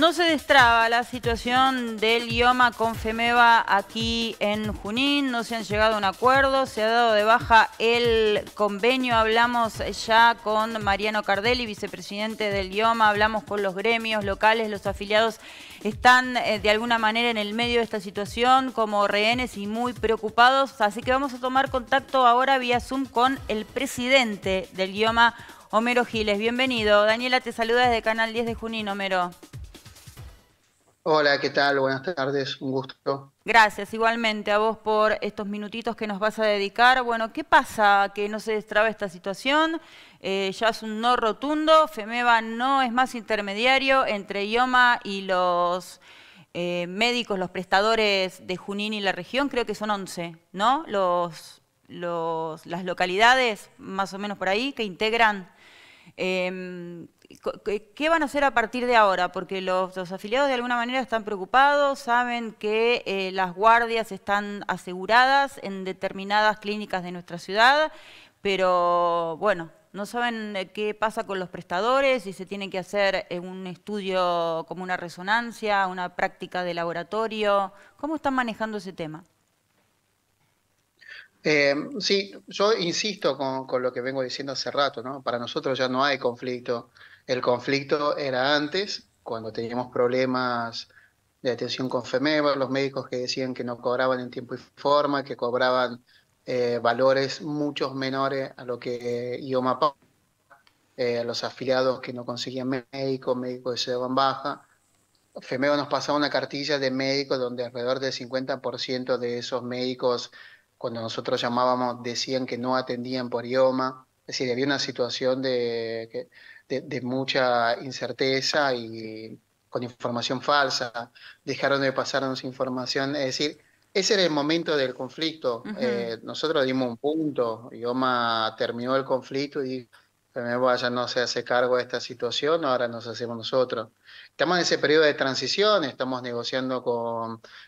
No se destraba la situación del IOMA con FEMEVA aquí en Junín, no se han llegado a un acuerdo, se ha dado de baja el convenio, hablamos ya con Mariano Cardelli, vicepresidente del IOMA, hablamos con los gremios locales, los afiliados están eh, de alguna manera en el medio de esta situación como rehenes y muy preocupados, así que vamos a tomar contacto ahora vía Zoom con el presidente del IOMA, Homero Giles. Bienvenido. Daniela te saluda desde Canal 10 de Junín, Homero. Hola, ¿qué tal? Buenas tardes, un gusto. Gracias, igualmente a vos por estos minutitos que nos vas a dedicar. Bueno, ¿qué pasa que no se destraba esta situación? Eh, ya es un no rotundo, FEMEVA no es más intermediario entre IOMA y los eh, médicos, los prestadores de Junín y la región, creo que son 11, ¿no? Los, las localidades, más o menos por ahí, que integran. Em, ¿Qué van a hacer a partir de ahora? Porque los, afiliados de alguna manera están preocupados, saben que eh, las guardias están aseguradas en determinadas clínicas de nuestra ciudad, pero bueno, no saben eh, qué pasa con los prestadores, si se tiene que hacer eh, un estudio como una resonancia, una práctica de laboratorio. ¿Cómo están manejando ese tema? sí, yo insisto con, con, lo que vengo diciendo hace rato, ¿no? Para nosotros ya no hay conflicto el conflicto era antes, cuando teníamos problemas de atención con FEMEVA, los médicos que decían que no cobraban en tiempo y forma, que cobraban eh, valores muchos menores a lo que IOMA eh, los afiliados que no conseguían médico, médicos que se daban baja. FEMEVA nos pasaba una cartilla de médicos donde alrededor del 50% de esos médicos, cuando nosotros llamábamos, decían que no atendían por IOMA. Es decir, había una situación de que de, mucha incerteza y con información falsa, dejaron de pasarnos información, es decir, ese era el momento del conflicto. Eh, nosotros dimos un punto. Ioma terminó el conflicto y dijo: vaya no se hace cargo de esta situación, ahora nos hacemos nosotros. Estamos en ese periodo de transición, estamos negociando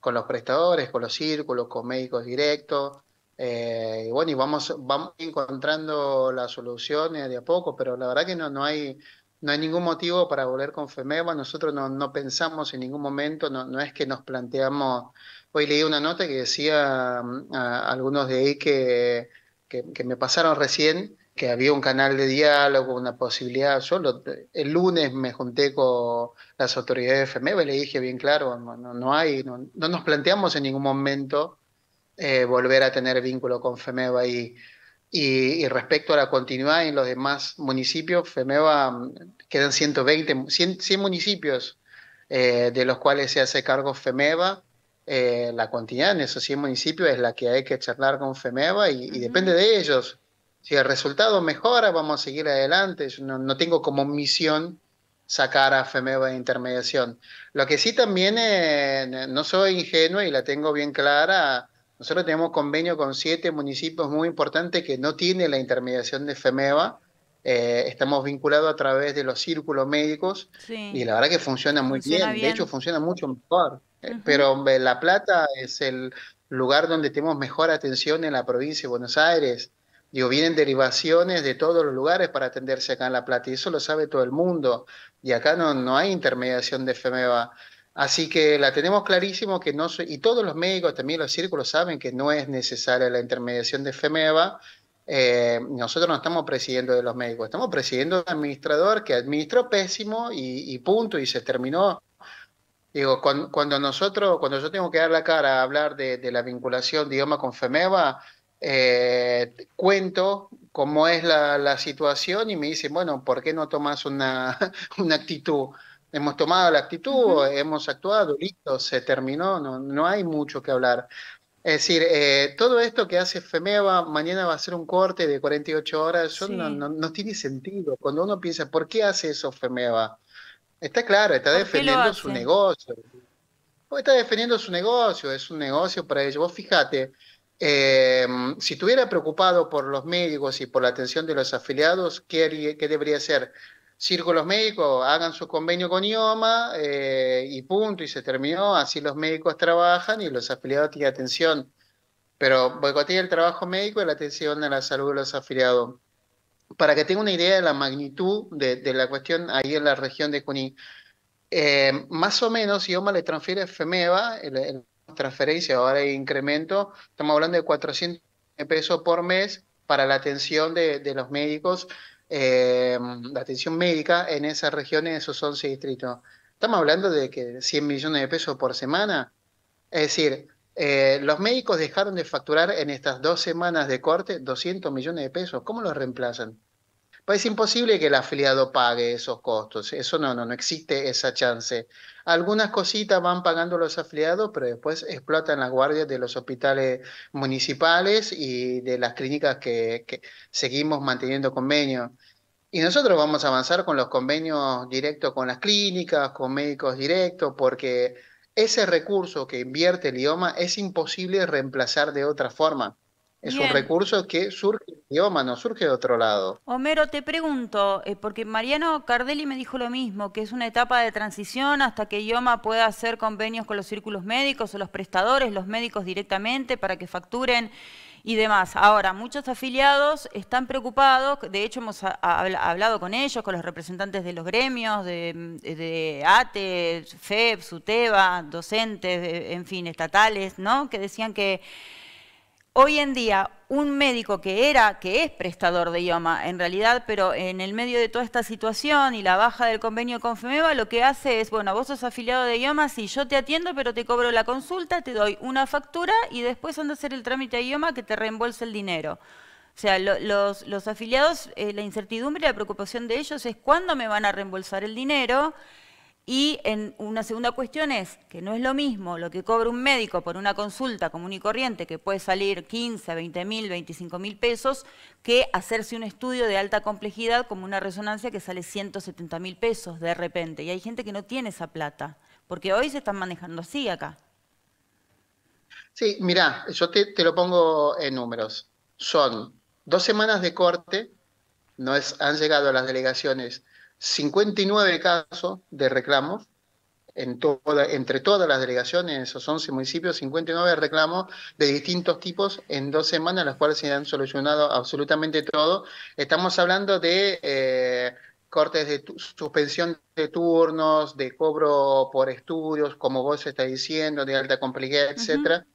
con los prestadores, con los círculos, con médicos directos, eh, y bueno, y vamos, vamos encontrando las soluciones eh, de a poco, pero la verdad que no, no hay, no hay ningún motivo para volver con FEMEVA, nosotros no, pensamos en ningún momento, no, es que nos planteamos, hoy leí una nota que decía mm, a algunos de ahí que, que, me pasaron recién que había un canal de diálogo, una posibilidad. Yo el lunes me junté con las autoridades de FEMEVA y le dije bien claro, no, no hay, no, nos planteamos en ningún momento eh, volver a tener vínculo con FEMEVA y, y, respecto a la continuidad en los demás municipios, FEMEVA mm, quedan 120, 100, municipios eh, de los cuales se hace cargo FEMEVA. Eh, la continuidad en esos 100 municipios es la que hay que charlar con FEMEVA y, depende de ellos. Si el resultado mejora, vamos a seguir adelante. Yo no, no tengo como misión sacar a FEMEVA de intermediación. Lo que sí también, no soy ingenuo y la tengo bien clara, nosotros tenemos convenio con siete municipios muy importantes que no tienen la intermediación de FEMEVA. Eh, estamos vinculados a través de los círculos médicos y la verdad que funciona muy bien. De hecho, funciona mucho mejor. Eh, pero La Plata es el lugar donde tenemos mejor atención en la provincia de Buenos Aires. Digo, vienen derivaciones de todos los lugares para atenderse acá en La Plata y eso lo sabe todo el mundo. Y acá no, no hay intermediación de FEMEVA. Así que la tenemos clarísimo que no, y todos los médicos, también los círculos saben que no es necesaria la intermediación de FEMEVA. Eh, nosotros no estamos presidiendo de los médicos, estamos presidiendo de un administrador que administró pésimo y, punto, y se terminó. Digo, cuando, nosotros, cuando yo tengo que dar la cara a hablar de, la vinculación de idioma con FEMEVA, eh, cuento cómo es la, la, situación y me dicen, bueno, ¿por qué no tomas una, una actitud? hemos tomado la actitud, hemos actuado, listo, se terminó, no, no, hay mucho que hablar. Es decir, eh, todo esto que hace FEMEVA, mañana va a ser un corte de 48 horas, eso no, tiene sentido. Cuando uno piensa, ¿por qué hace eso FEMEVA? Está claro, está defendiendo su negocio. Está defendiendo su negocio, es un negocio para ellos. Vos fíjate, em, si estuviera preocupado por los médicos y por la atención de los afiliados, ¿qué, qué debería hacer? círculos médicos hagan su convenio con IOMA eh, y punto, y se terminó, así los médicos trabajan y los afiliados tienen atención. Pero boicotea el trabajo médico y la atención a la salud de los afiliados. Para que tenga una idea de la magnitud de, la cuestión ahí en la región de cuní eh, más o menos IOMA le transfiere a FEMEVA, la transferencia, ahora hay incremento, estamos hablando de 400 pesos por mes para la atención de los médicos eh, atención médica en esas regiones, esos 11 distritos. Estamos hablando de que 100 millones de pesos por semana. Es decir, eh, los médicos dejaron de facturar en estas dos semanas de corte 200 millones de pesos. ¿Cómo los reemplazan? Pues es imposible que el afiliado pague esos costos, eso no, no, existe esa chance. Algunas cositas van pagando los afiliados, pero después explotan las guardias de los hospitales municipales y de las clínicas que, seguimos manteniendo convenios. Y nosotros vamos a avanzar con los convenios directos con las clínicas, con médicos directos, porque ese recurso que invierte el IOMA es imposible reemplazar de otra forma. Es un recurso que surge IOMA no surge de otro lado. Homero, te pregunto, eh, porque Mariano Cardelli me dijo lo mismo, que es una etapa de transición hasta que IOMA pueda hacer convenios con los círculos médicos o los prestadores, los médicos directamente, para que facturen y demás. Ahora, muchos afiliados están preocupados, de hecho hemos hablado con ellos, con los representantes de los gremios, de, ATE, FEB, SUTEBA, docentes, en fin, estatales, ¿no? Que decían que Hoy en día, un médico que era, que es prestador de IOMA en realidad, pero en el medio de toda esta situación y la baja del convenio con FEMEVA, lo que hace es, bueno, vos sos afiliado de IOMA, sí, yo te atiendo, pero te cobro la consulta, te doy una factura y después anda a hacer el trámite de IOMA que te reembolse el dinero. O sea, los, los, afiliados, eh, la incertidumbre y la preocupación de ellos es cuándo me van a reembolsar el dinero y en una segunda cuestión es que no es lo mismo lo que cobra un médico por una consulta común y corriente, que puede salir 15, 20 mil, 25 mil pesos, que hacerse un estudio de alta complejidad como una resonancia que sale 170 mil pesos de repente. Y hay gente que no tiene esa plata, porque hoy se están manejando así acá. Sí, mirá, yo te, lo pongo en números. Son dos semanas de corte, no es, han llegado a las delegaciones 59 casos de reclamos en entre todas las delegaciones, esos 11 municipios, 59 reclamos de distintos tipos en dos semanas, las cuales se han solucionado absolutamente todo. Estamos hablando de eh, cortes de suspensión de turnos, de cobro por estudios, como vos estás diciendo, de alta complejidad, etcétera.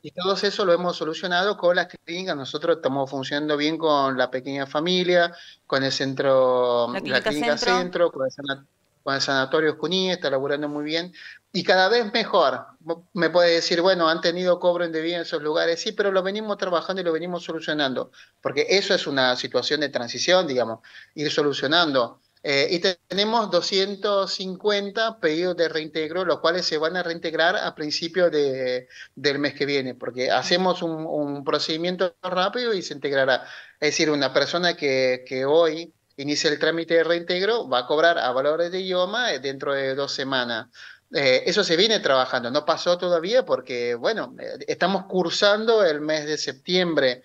Y todo eso lo hemos solucionado con las clínicas. Nosotros estamos funcionando bien con la pequeña familia, con el centro, la clínica, centro. con el, sanatorio Cuní, está laburando muy bien. Y cada vez mejor. Me puede decir, bueno, han tenido cobro indebido en esos lugares, sí, pero lo venimos trabajando y lo venimos solucionando. Porque eso es una situación de transición, digamos, ir solucionando. Eh, y tenemos 250 pedidos de reintegro, los cuales se van a reintegrar a principios de, del mes que viene, porque hacemos un, procedimiento rápido y se integrará. Es decir, una persona que, que hoy inicia el trámite de reintegro va a cobrar a valores de IOMA eh, dentro de dos semanas. Eh, eso se viene trabajando, no pasó todavía porque, bueno, estamos cursando el mes de septiembre.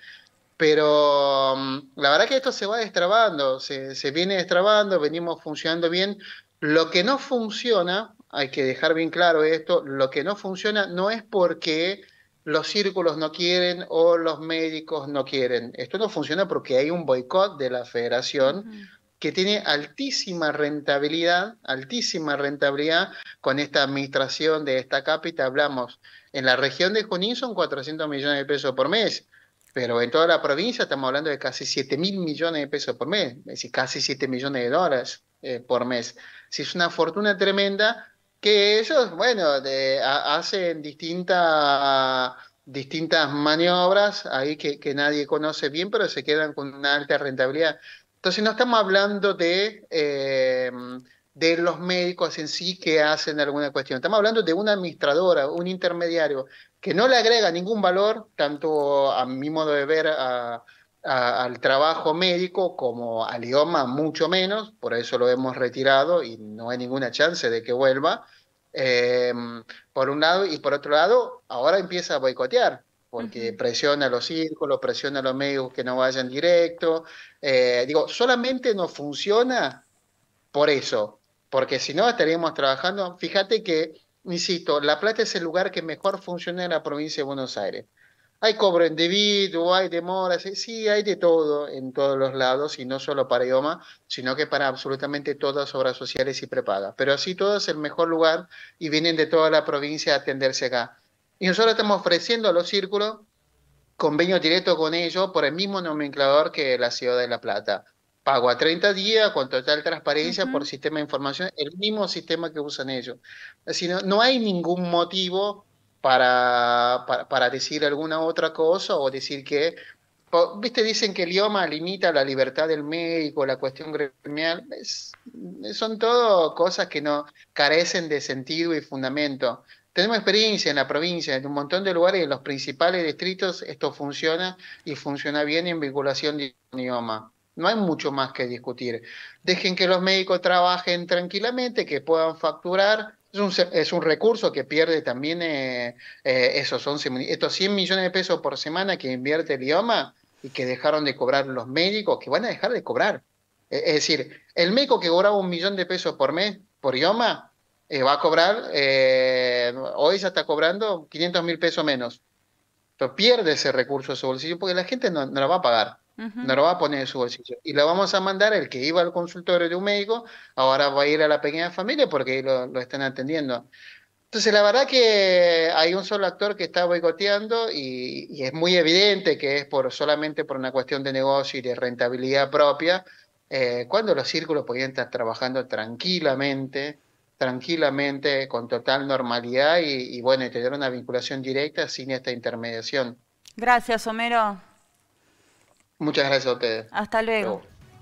Pero mm, la verdad que esto se va destrabando, se, viene destrabando, venimos funcionando bien. Lo que no funciona, hay que dejar bien claro esto, lo que no funciona no es porque los círculos no quieren o los médicos no quieren. Esto no funciona porque hay un boicot de la federación que tiene altísima rentabilidad, altísima rentabilidad con esta administración de esta cápita. Hablamos, en la región de Junín son 400 millones de pesos por mes. Pero en toda la provincia estamos hablando de casi 7 mil millones de pesos por mes, es casi 7 millones de dólares eh, por mes. Si es una fortuna tremenda que ellos, bueno, hacen distintas distintas maniobras ahí que, nadie conoce bien, pero se quedan con una alta rentabilidad. Entonces no estamos hablando de... Eh, de los médicos en sí que hacen alguna cuestión. Estamos hablando de una administradora, un intermediario, que no le agrega ningún valor, tanto a mi modo de ver, al trabajo médico como al idioma, mucho menos, por eso lo hemos retirado y no hay ninguna chance de que vuelva, em, por un lado, y por otro lado, ahora empieza a boicotear porque presiona a los círculos, presiona a los medios que no vayan directo. Eh, digo, solamente no funciona por eso, porque si no estaríamos trabajando, fíjate que, insisto, La Plata es el lugar que mejor funciona en la provincia de Buenos Aires. Hay cobro en individuo, hay demoras, eh, sí, hay de todo en todos los lados, y no solo para idioma, sino que para absolutamente todas obras sociales y prepagas. Pero así todo es el mejor lugar y vienen de toda la provincia a atenderse acá. Y nosotros estamos ofreciendo a los círculos convenio directo con ellos por el mismo nomenclador que la ciudad de La Plata pago a 30 días con total transparencia por sistema de información, el mismo sistema que usan ellos. no, hay ningún motivo para, para, decir alguna otra cosa o decir que, viste, dicen que el idioma limita la libertad del médico, la cuestión gremial, son todo cosas que no carecen de sentido y fundamento. Tenemos experiencia en la provincia, en un montón de lugares, en los principales distritos, esto funciona y funciona bien en vinculación de idioma. No hay mucho más que discutir. Dejen que los médicos trabajen tranquilamente, que puedan facturar. Es un, recurso que pierde también eh, eh, esos 11, estos 100 millones de pesos por semana que invierte el IOMA y que dejaron de cobrar los médicos, que van a dejar de cobrar. E, es decir, el médico que cobraba un millón de pesos por mes por IOMA eh, va a cobrar, hoy ya está cobrando 500 mil pesos menos. Pero pierde ese recurso de su bolsillo porque la gente no lo va a pagar. No lo va a poner en su bolsillo. Y lo vamos a mandar, el que iba al consultorio de un médico, ahora va a ir a la pequeña familia porque ahí lo, lo están atendiendo. Entonces, la verdad que hay un solo actor que está boicoteando y, es muy evidente que es por, solamente por una cuestión de negocio y de rentabilidad propia, eh, cuando los círculos podían estar trabajando tranquilamente, tranquilamente, con total normalidad y, y bueno, y tener una vinculación directa sin esta intermediación. Gracias, Homero. Muchas gracias a ustedes. Hasta luego.